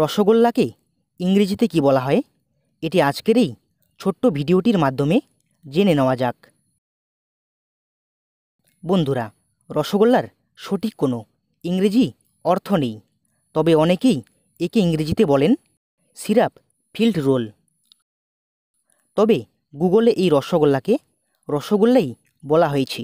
রসগোল্লাকে ইংরেজিতে কি বলা হয় এটি আজকের এই ছোট্ট ভিডিওটির মাধ্যমে জেনে নেওয়া যাক বন্ধুরা রসগোল্লার সঠিক কোনো ইংরেজি অর্থ নেই তবে অনেকেই একে ইংরেজিতে বলেন সিরাপ ফিল্ড রোল তবে গুগলে এই রসগোল্লাকে রসগোল্লাই বলা হয়েছে